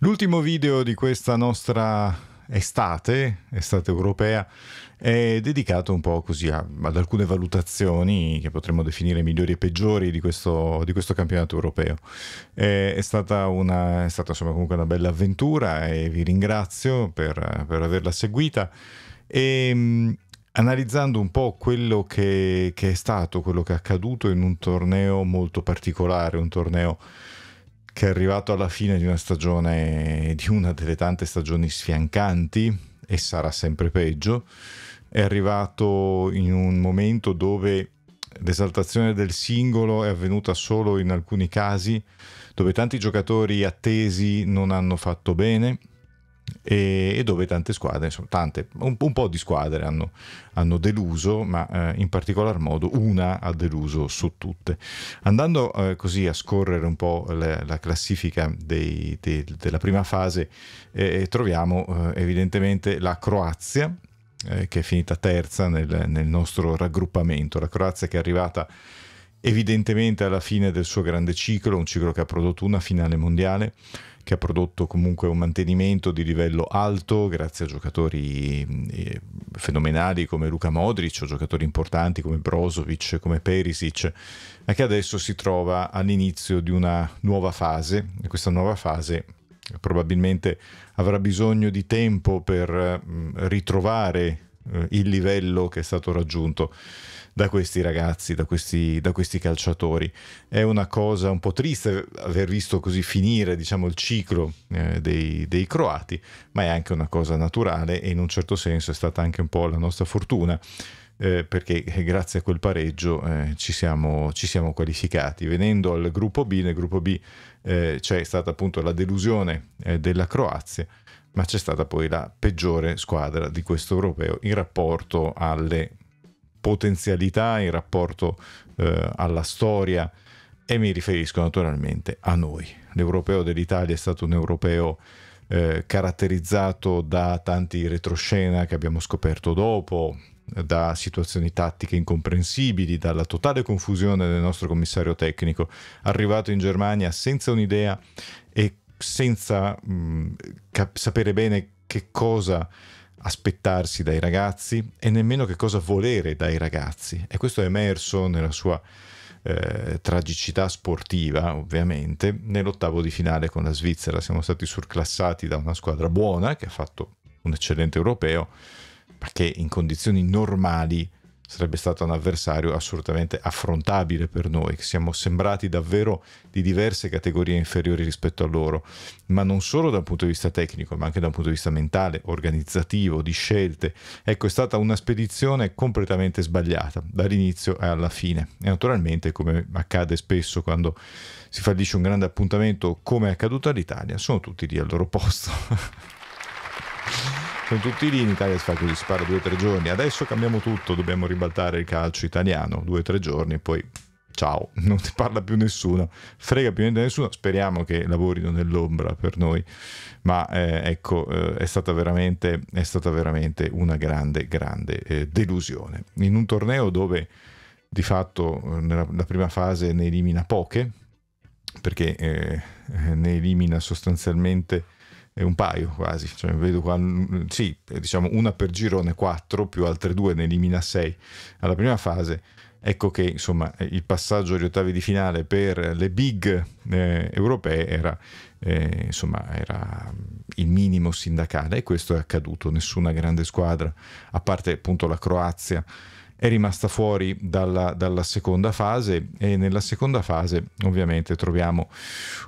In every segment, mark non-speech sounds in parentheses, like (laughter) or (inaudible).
L'ultimo video di questa nostra estate, estate europea, è dedicato un po' così a, ad alcune valutazioni che potremmo definire migliori e peggiori di questo, di questo campionato europeo. È, è stata, una, è stata insomma, comunque una bella avventura e vi ringrazio per, per averla seguita. E, ehm, analizzando un po' quello che, che è stato, quello che è accaduto in un torneo molto particolare, un torneo che è arrivato alla fine di una stagione, di una delle tante stagioni sfiancanti e sarà sempre peggio, è arrivato in un momento dove l'esaltazione del singolo è avvenuta solo in alcuni casi, dove tanti giocatori attesi non hanno fatto bene e, e dove tante squadre, insomma, tante, un, un, po' di squadre hanno, hanno deluso, ma eh, in particolar modo una ha deluso su tutte. Andando eh, così a scorrere un po' la, la classifica dei, dei, della prima fase, eh, eh troviamo eh, evidentemente la Croazia, eh, che è finita terza nel, nel nostro raggruppamento, la Croazia che è arrivata evidentemente alla fine del suo grande ciclo, un ciclo che ha prodotto una finale mondiale che ha prodotto comunque un mantenimento di livello alto grazie a giocatori eh, fenomenali come Luca Modric o giocatori importanti come Brozovic, come Perisic, ma che adesso si trova all'inizio di una nuova fase e questa nuova fase probabilmente avrà bisogno di tempo per mm, ritrovare eh, il livello che è stato raggiunto da questi ragazzi, da questi, da questi calciatori. È una cosa un po' triste aver visto così finire diciamo, il ciclo eh, dei, dei croati, ma è anche una cosa naturale e in un certo senso è stata anche un po' la nostra fortuna. Eh, perché eh, grazie a quel pareggio eh, ci, siamo, ci, siamo, qualificati. Venendo al gruppo B, nel gruppo B eh, c'è stata appunto la delusione eh, della Croazia, ma c'è stata poi la peggiore squadra di questo europeo in rapporto alle potenzialità in rapporto eh, alla storia e mi riferisco naturalmente a noi. L'Europeo dell'Italia è stato un europeo eh, caratterizzato da tanti retroscena che abbiamo scoperto dopo, da situazioni tattiche incomprensibili, dalla totale confusione del nostro commissario tecnico, arrivato in Germania senza un'idea e senza mh, cap- sapere bene che cosa aspettarsi dai ragazzi e nemmeno che cosa volere dai ragazzi. E questo è emerso nella sua eh, tragicità sportiva, ovviamente, nell'ottavo di finale con la Svizzera. Siamo stati surclassati da una squadra buona che ha fatto un eccellente europeo, ma che in condizioni normali sarebbe stato un avversario assolutamente affrontabile per noi, che siamo sembrati davvero di diverse categorie inferiori rispetto a loro, ma non solo dal punto di vista tecnico, ma anche dal punto di vista mentale, organizzativo, di scelte. Ecco, è stata una spedizione completamente sbagliata dall'inizio alla fine. E naturalmente, come accade spesso quando si fallisce un grande appuntamento come è accaduto all'Italia, sono tutti lì al loro posto. (laughs) sono tutti lì in Italia si fa così, si parla due o tre giorni, adesso cambiamo tutto, dobbiamo ribaltare il calcio italiano, due o tre giorni e poi ciao, (laughs) non ti parla più nessuno, frega più niente nessuno, speriamo che lavorino nell'ombra per noi, ma eh, ecco, eh, è, stata è, stata veramente, una grande, grande eh, delusione. In un torneo dove di fatto eh, nella, la prima fase ne elimina poche, perché eh, eh, ne elimina sostanzialmente un paio quasi, cioè, vedo qua, mm, mm, sì, eh, diciamo una per girone 4 più altre due ne elimina 6 alla prima fase. Ecco che insomma eh, il passaggio agli ottavi di finale per le big eh, europee era, eh, insomma, era mm, il minimo sindacale e questo è accaduto, nessuna grande squadra, a parte appunto la Croazia è rimasta fuori dalla, dalla, seconda fase e nella seconda fase ovviamente troviamo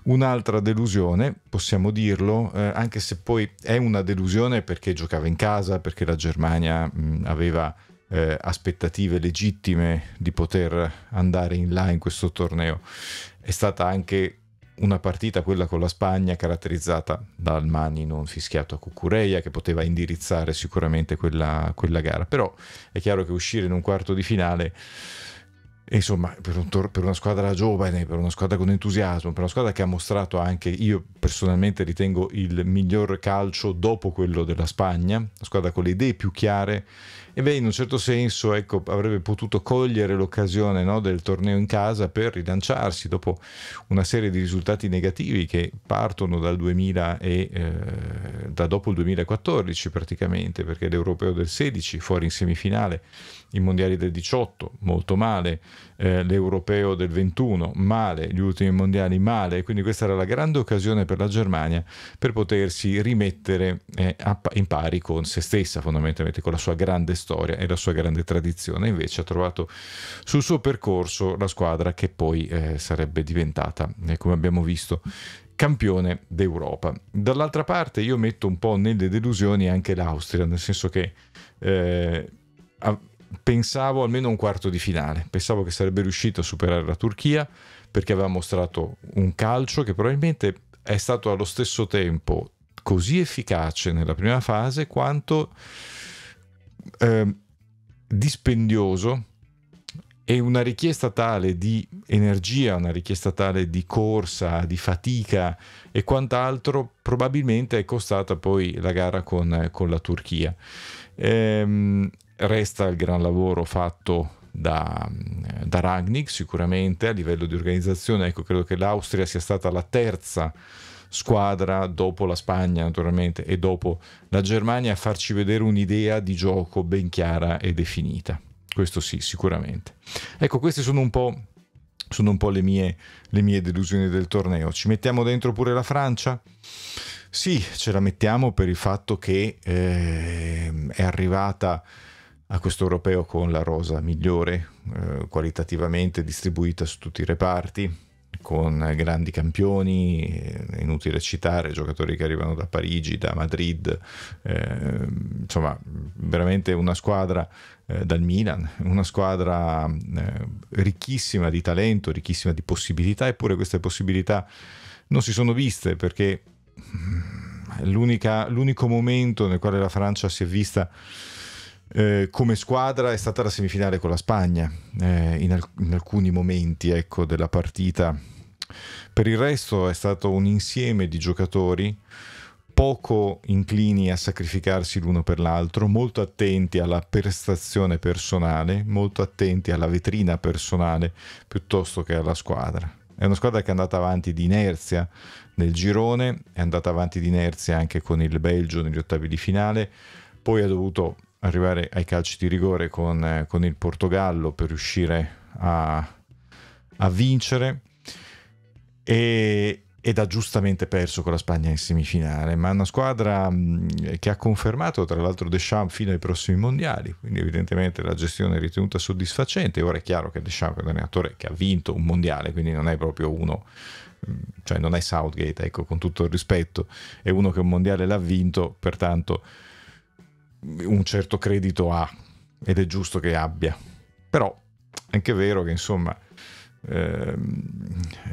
un'altra delusione, possiamo dirlo, eh, anche se poi è una delusione perché giocava in casa, perché la Germania mh, aveva eh, aspettative legittime di poter andare in là in questo torneo. È stata anche una partita, quella con la Spagna, caratterizzata dal mani non fischiato a Cucureia, che poteva indirizzare sicuramente quella, quella gara. Però è chiaro che uscire in un quarto di finale insomma, per, un tor- per, una squadra giovane, per una squadra con entusiasmo, per una squadra che ha mostrato anche, io personalmente ritengo il miglior calcio dopo quello della Spagna, una squadra con le idee più chiare, e beh, in un certo senso ecco, avrebbe potuto cogliere l'occasione no, del torneo in casa per rilanciarsi dopo una serie di risultati negativi che partono dal 2000 e, eh, da dopo il 2014 praticamente, perché l'Europeo del 16 fuori in semifinale, i Mondiali del 18 molto male, eh, l'Europeo del 21 male, gli ultimi Mondiali male, quindi questa era la grande occasione per la Germania per potersi rimettere eh, in pari con se stessa fondamentalmente, con la sua grande storia storia e la sua grande tradizione, invece ha trovato sul suo percorso la squadra che poi eh, sarebbe diventata, eh, come abbiamo visto, campione d'Europa. Dall'altra parte io metto un po' nelle delusioni anche l'Austria, nel senso che eh, pensavo almeno un quarto di finale, pensavo che sarebbe riuscito a superare la Turchia perché aveva mostrato un calcio che probabilmente è stato allo stesso tempo così efficace nella prima fase quanto eh, dispendioso e una richiesta tale di energia, una richiesta tale di corsa, di fatica e quant'altro probabilmente è costata poi la gara con, con la Turchia. Ehm, resta il gran lavoro fatto da, da Ragnik sicuramente a livello di organizzazione, ecco, credo che l'Austria sia stata la terza squadra dopo la Spagna naturalmente e dopo la Germania a farci vedere un'idea di gioco ben chiara e definita. Questo sì, sicuramente. Ecco, queste sono un po', sono un po le, mie, le mie delusioni del torneo. Ci mettiamo dentro pure la Francia? Sì, ce la mettiamo per il fatto che eh, è arrivata a questo europeo con la rosa migliore eh, qualitativamente distribuita su tutti i reparti con grandi campioni, eh, è inutile citare giocatori che arrivano da Parigi, da Madrid, eh, insomma veramente una squadra eh, dal Milan, una squadra eh, ricchissima di talento, ricchissima di possibilità, eppure queste possibilità non si sono viste perché mm, l'unico momento nel quale la Francia si è vista eh, come squadra è stata la semifinale con la Spagna eh, in, alc- in, alcuni momenti ecco, della partita. Per il resto è stato un insieme di giocatori poco inclini a sacrificarsi l'uno per l'altro, molto attenti alla prestazione personale, molto attenti alla vetrina personale piuttosto che alla squadra. È una squadra che è andata avanti di inerzia nel girone, è andata avanti di inerzia anche con il Belgio negli ottavi di finale, poi ha dovuto arrivare ai calci di rigore con, eh, con il Portogallo per riuscire a, a vincere e, ed ha giustamente perso con la Spagna in semifinale, ma è una squadra che ha confermato tra l'altro Deschamps fino ai prossimi mondiali, quindi evidentemente la gestione è ritenuta soddisfacente, ora è chiaro che Deschamps è un allenatore che ha vinto un mondiale, quindi non è proprio uno, cioè non è Southgate, ecco, con tutto il rispetto, è uno che un mondiale l'ha vinto, pertanto un certo credito ha ed è giusto che abbia. Però è anche vero che insomma... Eh,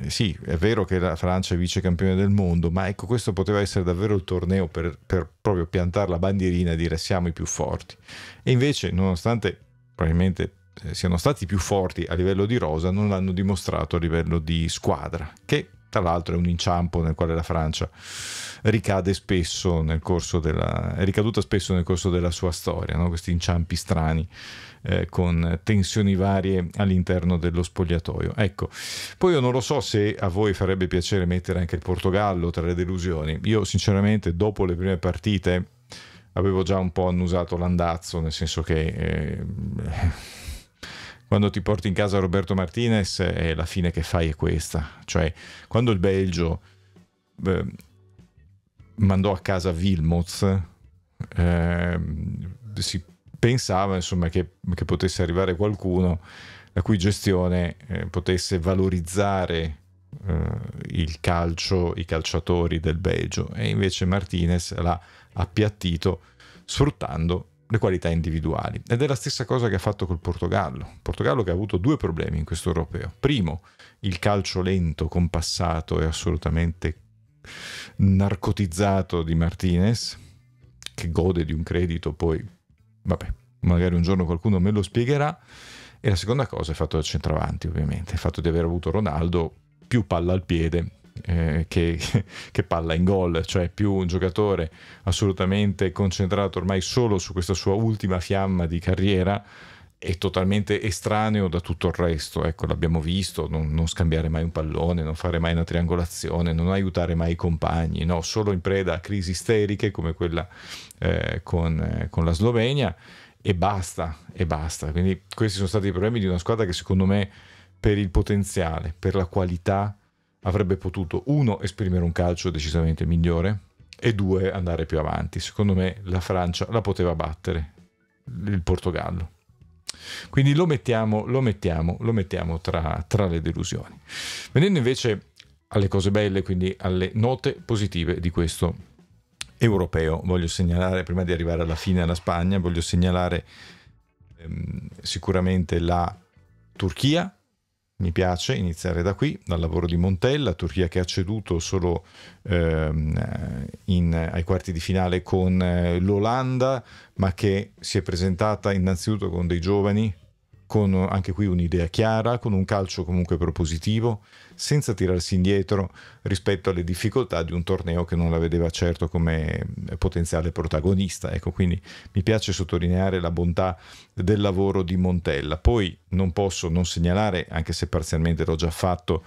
sì, è vero che la Francia è vice campione del mondo, ma ecco, questo poteva essere davvero il torneo per, per proprio piantare la bandierina e dire siamo i più forti. E invece, nonostante probabilmente eh, siano stati più forti a livello di rosa, non l'hanno dimostrato a livello di squadra, che tra l'altro è un inciampo nel quale la Francia ricade spesso nel corso della, è ricaduta spesso nel corso della sua storia, no? questi inciampi strani eh, con tensioni varie all'interno dello spogliatoio. Ecco, poi io non lo so se a voi farebbe piacere mettere anche il Portogallo tra le delusioni, io sinceramente dopo le prime partite avevo già un po' annusato l'andazzo, nel senso che... Eh, quando ti porti in casa Roberto Martinez e eh, la fine che fai è questa. Cioè, quando il Belgio eh, mandò a casa Vilmoz, eh, si pensava insomma, che, che, potesse arrivare qualcuno la cui gestione eh, potesse valorizzare eh, il calcio, i calciatori del Belgio. E invece Martinez l'ha appiattito sfruttando le qualità individuali. Ed è la stessa cosa che ha fatto col Portogallo. Portogallo che ha avuto due problemi in questo europeo. Primo, il calcio lento, compassato e assolutamente narcotizzato di Martinez, che gode di un credito poi, vabbè, magari un giorno qualcuno me lo spiegherà. E la seconda cosa è fatto da centravanti, ovviamente, il fatto di aver avuto Ronaldo più palla al piede eh, che, (laughs) che, palla in gol, cioè più un giocatore assolutamente concentrato ormai solo su questa sua ultima fiamma di carriera e totalmente estraneo da tutto il resto. Ecco, l'abbiamo visto, non, non scambiare mai un pallone, non fare mai una triangolazione, non aiutare mai i compagni, no? solo in preda a crisi isteriche come quella eh, con, eh, con la Slovenia e basta, e basta. Quindi questi sono stati i problemi di una squadra che secondo me per il potenziale, per la qualità, avrebbe potuto, uno, esprimere un calcio decisamente migliore e due, andare più avanti. Secondo me la Francia la poteva battere, il Portogallo. Quindi lo mettiamo, lo mettiamo, lo mettiamo tra, tra le delusioni. Venendo invece alle cose belle, quindi alle note positive di questo europeo. Voglio segnalare, prima di arrivare alla fine alla Spagna, voglio segnalare ehm, sicuramente la Turchia, mi piace iniziare da qui, dal lavoro di Montella, Turchia che ha ceduto solo ehm, in, ai quarti di finale con eh, l'Olanda, ma che si è presentata innanzitutto con dei giovani con anche qui un'idea chiara, con un calcio comunque propositivo, senza tirarsi indietro rispetto alle difficoltà di un torneo che non la vedeva certo come potenziale protagonista. Ecco, quindi mi piace sottolineare la bontà del lavoro di Montella. Poi non posso non segnalare, anche se parzialmente l'ho già fatto,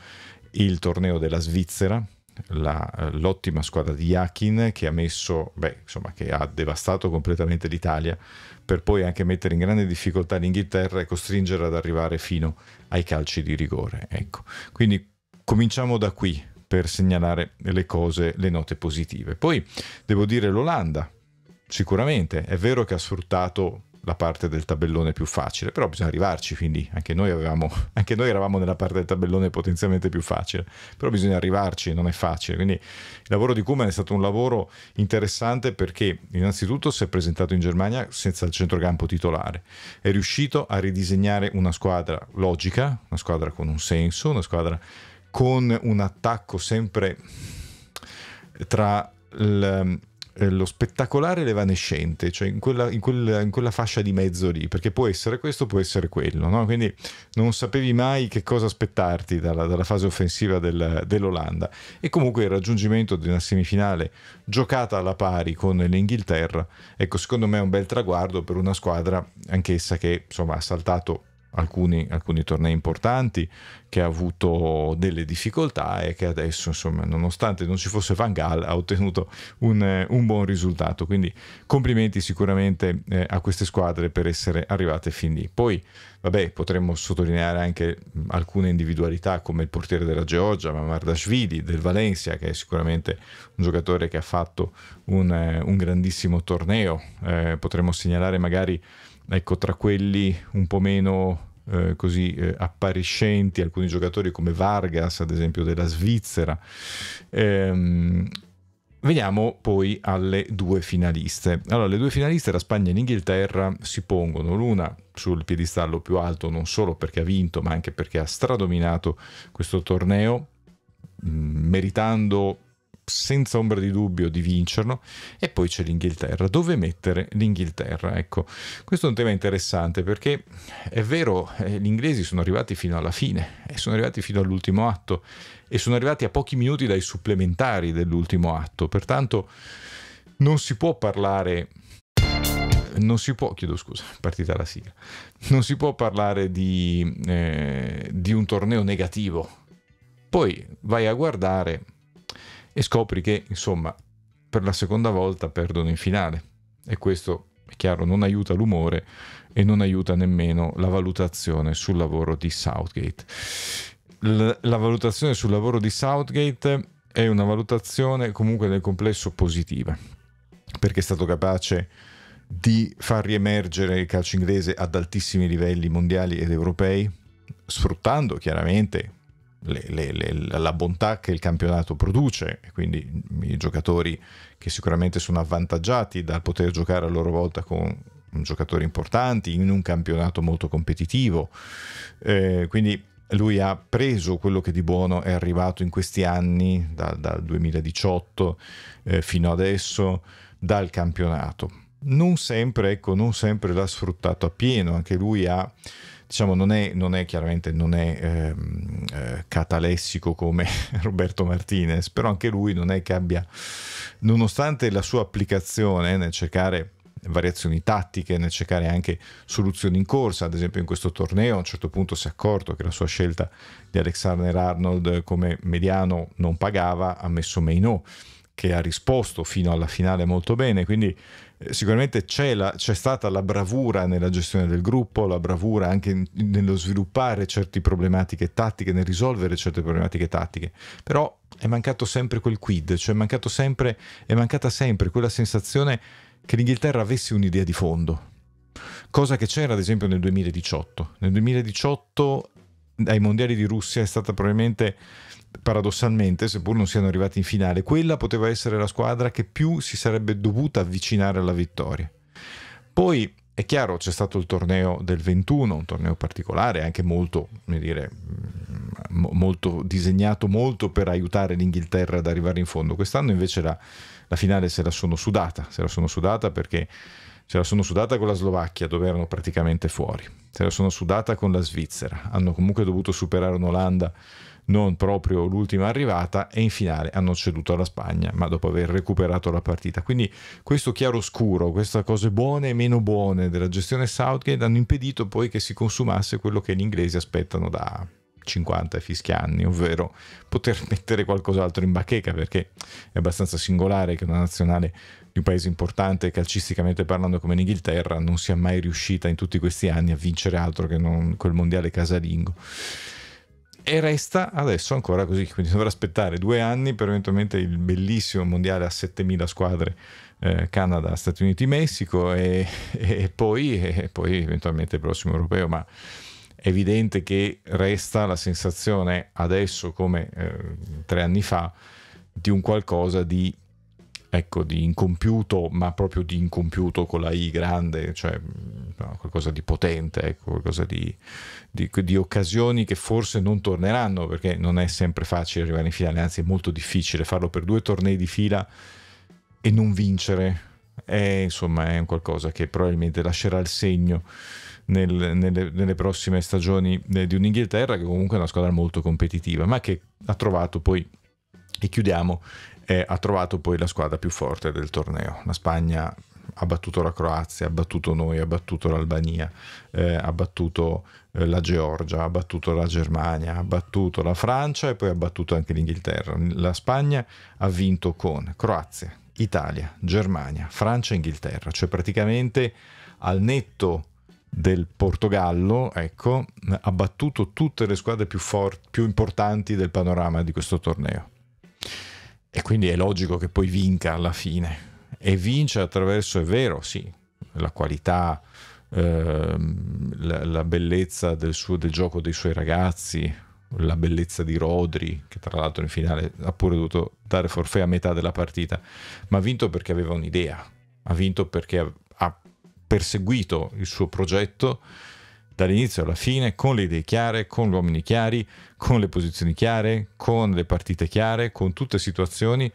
il torneo della Svizzera, la, eh, l'ottima squadra di Yakin che ha messo, beh, insomma, che ha devastato completamente l'Italia per poi anche mettere in grande difficoltà l'Inghilterra e costringere ad arrivare fino ai calci di rigore. Ecco. Quindi cominciamo da qui per segnalare le cose, le note positive. Poi devo dire l'Olanda, sicuramente è vero che ha sfruttato la parte del tabellone più facile, però bisogna arrivarci, quindi anche noi, avevamo, (laughs) anche noi eravamo nella parte del tabellone potenzialmente più facile, però bisogna arrivarci, non è facile. Quindi il lavoro di Kuman è stato un lavoro interessante perché innanzitutto si è presentato in Germania senza il centrocampo titolare, è riuscito a ridisegnare una squadra logica, una squadra con un senso, una squadra con un attacco sempre tra il, eh, lo spettacolare e l'evanescente, cioè in quella, in, quella, in quella, fascia di mezzo lì, perché può essere questo, può essere quello, no? quindi non sapevi mai che cosa aspettarti dalla, dalla fase offensiva del, dell'Olanda e comunque il raggiungimento di una semifinale giocata alla pari con l'Inghilterra, ecco secondo me è un bel traguardo per una squadra anch'essa che insomma ha saltato alcuni, alcuni, tornei importanti, che ha avuto delle difficoltà e che adesso, insomma, nonostante non ci fosse Van Gaal, ha ottenuto un, un buon risultato. Quindi complimenti sicuramente eh, a queste squadre per essere arrivate fin lì. Poi, vabbè, potremmo sottolineare anche alcune individualità come il portiere della Georgia, Mamardashvili, del Valencia, che è sicuramente un giocatore che ha fatto un, eh, un grandissimo torneo. Eh, potremmo segnalare magari ecco, tra quelli un po' meno eh, così eh, appariscenti, alcuni giocatori come Vargas, ad esempio della Svizzera. Ehm, veniamo poi alle due finaliste. Allora, le due finaliste, la Spagna e l'Inghilterra, si pongono l'una sul piedistallo più alto, non solo perché ha vinto, ma anche perché ha stradominato questo torneo, mh, mm, meritando senza ombra di dubbio di vincerlo e poi c'è l'Inghilterra. Dove mettere l'Inghilterra? Ecco, questo è un tema interessante perché è vero, eh, gli inglesi sono arrivati fino alla fine e sono arrivati fino all'ultimo atto e sono arrivati a pochi minuti dai supplementari dell'ultimo atto, pertanto non si può parlare non si può, chiedo scusa, partita la sigla, non si può parlare di, eh, di un torneo negativo. Poi vai a guardare e scopri che, insomma, per la seconda volta perdono in finale. E questo, è chiaro, non aiuta l'umore e non aiuta nemmeno la valutazione sul lavoro di Southgate. L- la valutazione sul lavoro di Southgate è una valutazione comunque nel complesso positiva, perché è stato capace di far riemergere il calcio inglese ad altissimi livelli mondiali ed europei, sfruttando chiaramente le, le, le, la bontà che il campionato produce, e quindi i giocatori che sicuramente sono avvantaggiati dal poter giocare a loro volta con giocatori importanti in un campionato molto competitivo. Eh, quindi lui ha preso quello che di buono è arrivato in questi anni, da, dal 2018 eh, fino adesso, dal campionato. Non sempre, ecco, non sempre l'ha sfruttato appieno, anche lui ha diciamo non è, non è chiaramente non è ehm, eh, catalessico come (laughs) Roberto Martinez, però anche lui non è che abbia, nonostante la sua applicazione nel cercare variazioni tattiche, nel cercare anche soluzioni in corsa. Ad esempio, in questo torneo a un certo punto si è accorto che la sua scelta di Alexander Arnold come mediano non pagava, ha messo Meino che ha risposto fino alla finale molto bene. Quindi eh, sicuramente c'è, la, c'è, stata la bravura nella gestione del gruppo, la bravura anche in, nello sviluppare certe problematiche tattiche, nel risolvere certe problematiche tattiche, però è mancato sempre quel quid, cioè è, sempre, è mancata sempre quella sensazione che l'Inghilterra avesse un'idea di fondo. Cosa che c'era ad esempio nel 2018. Nel 2018 ai mondiali di Russia è stata probabilmente paradossalmente, seppur non siano arrivati in finale, quella poteva essere la squadra che più si sarebbe dovuta avvicinare alla vittoria. Poi è chiaro, c'è stato il torneo del 21, un torneo particolare, anche molto, dire, mm, molto disegnato molto per aiutare l'Inghilterra ad arrivare in fondo. Quest'anno invece la, la finale se la sono sudata, se la sono sudata perché ce la sono sudata con la Slovacchia dove erano praticamente fuori, ce la sono sudata con la Svizzera, hanno comunque dovuto superare un'Olanda non proprio l'ultima arrivata e in finale hanno ceduto alla Spagna, ma dopo aver recuperato la partita. Quindi questo chiaro scuro, queste cose buone e meno buone della gestione Southgate hanno impedito poi che si consumasse quello che gli inglesi aspettano da, 50 fischi anni, ovvero poter (laughs) mettere qualcos'altro in bacheca, perché è abbastanza singolare che una nazionale di un paese importante calcisticamente parlando come l'Inghilterra non sia mai riuscita in tutti questi anni a vincere altro che non quel mondiale casalingo. E resta adesso ancora così, quindi dovrà aspettare due anni per eventualmente il bellissimo mondiale a 7000 squadre eh, Canada, Stati Uniti, Messico e, e, poi, e poi eventualmente il prossimo europeo, ma è evidente che resta la sensazione adesso come eh, tre anni fa di un qualcosa di ecco, di incompiuto, ma proprio di incompiuto con la I grande, cioè mm, no, qualcosa di potente, ecco, qualcosa di, di, di, occasioni che forse non torneranno, perché non è sempre facile arrivare in finale, anzi è molto difficile farlo per due tornei di fila e non vincere. È, eh, insomma, è un qualcosa che probabilmente lascerà il segno nel, nelle, nelle, prossime stagioni eh, di un'Inghilterra che comunque è una squadra molto competitiva, ma che ha trovato poi, e chiudiamo, eh, ha trovato poi la squadra più forte del torneo. La Spagna ha battuto la Croazia, ha battuto noi, ha battuto l'Albania, eh, ha battuto eh, la Georgia, ha battuto la Germania, ha battuto la Francia e poi ha battuto anche l'Inghilterra. La Spagna ha vinto con Croazia, Italia, Germania, Francia e Inghilterra, cioè praticamente al netto del Portogallo, ecco, ha battuto tutte le squadre più, for- più importanti del panorama di questo torneo. E quindi è logico che poi vinca alla fine. E vince attraverso, è vero, sì, la qualità, eh, la, la, bellezza del, suo, del gioco dei suoi ragazzi, la bellezza di Rodri, che tra l'altro in finale ha pure dovuto dare forfè a metà della partita, ma ha vinto perché aveva un'idea, ha vinto perché perseguito il suo progetto dall'inizio alla fine, con le idee chiare, con gli uomini chiari, con le posizioni chiare, con le partite chiare, con tutte situazioni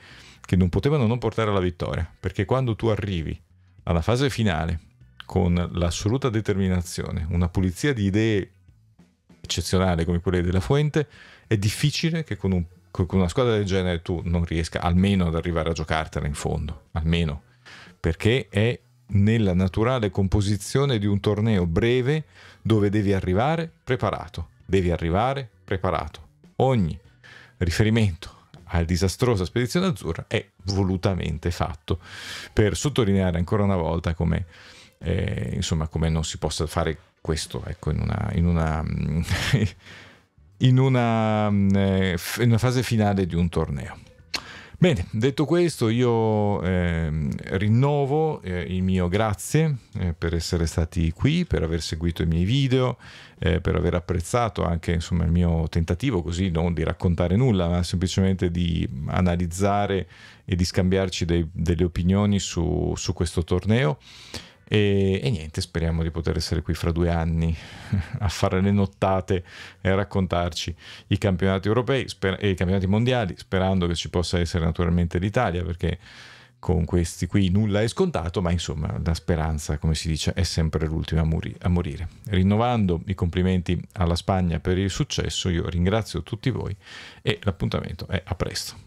che non potevano non portare alla vittoria, perché quando tu arrivi alla fase finale con l'assoluta determinazione, una pulizia di idee eccezionale come quelle della Fuente, è difficile che con, un, con una squadra del genere tu non riesca almeno ad arrivare a giocartela in fondo, almeno, perché è nella naturale composizione di un torneo breve dove devi arrivare preparato, devi arrivare preparato. Ogni riferimento al disastrosa spedizione azzurra è volutamente fatto per sottolineare ancora una volta come, eh, insomma, come non si possa fare questo ecco, in una, in una, (laughs) in una, mm, eh, in una fase finale di un torneo. Bene, detto questo io eh, rinnovo eh, il mio grazie eh, per essere stati qui, per aver seguito i miei video, eh, per aver apprezzato anche insomma, il mio tentativo così non di raccontare nulla, ma semplicemente di analizzare e di scambiarci dei, delle opinioni su, su questo torneo. E, e, niente, speriamo di poter essere qui fra due anni (laughs) a fare le nottate e a raccontarci i campionati europei sper- e i campionati mondiali, sperando che ci possa essere naturalmente l'Italia, perché con questi qui nulla è scontato, ma insomma la speranza, come si dice, è sempre l'ultima a, muri- a morire. Rinnovando i complimenti alla Spagna per il successo, io ringrazio tutti voi e l'appuntamento è a presto.